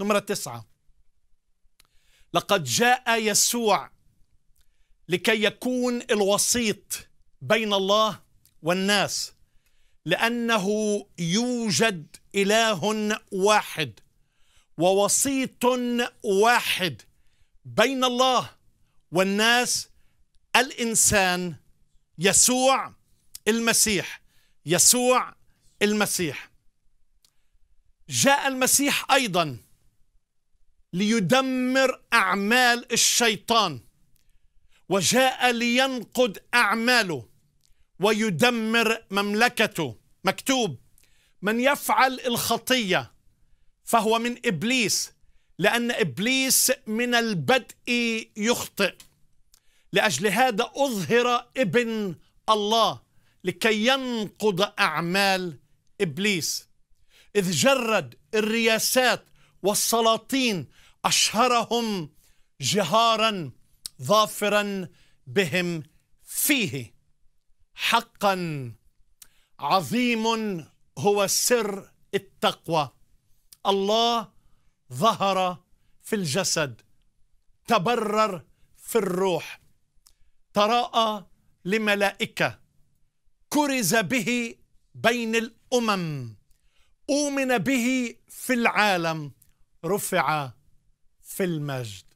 نمرة تسعة لقد جاء يسوع لكي يكون الوسيط بين الله والناس لأنه يوجد إله واحد ووسيط واحد بين الله والناس الإنسان يسوع المسيح يسوع المسيح جاء المسيح أيضاً ليدمر أعمال الشيطان وجاء لينقد أعماله ويدمر مملكته مكتوب من يفعل الخطية فهو من إبليس لأن إبليس من البدء يخطئ لأجل هذا أظهر ابن الله لكي ينقض أعمال إبليس إذ جرد الرياسات والسلاطين أشهرهم جهارا ظافرا بهم فيه حقا عظيم هو سر التقوى الله ظهر في الجسد تبرر في الروح تراءى لملائكه كرز به بين الامم اومن به في العالم رفع في المجد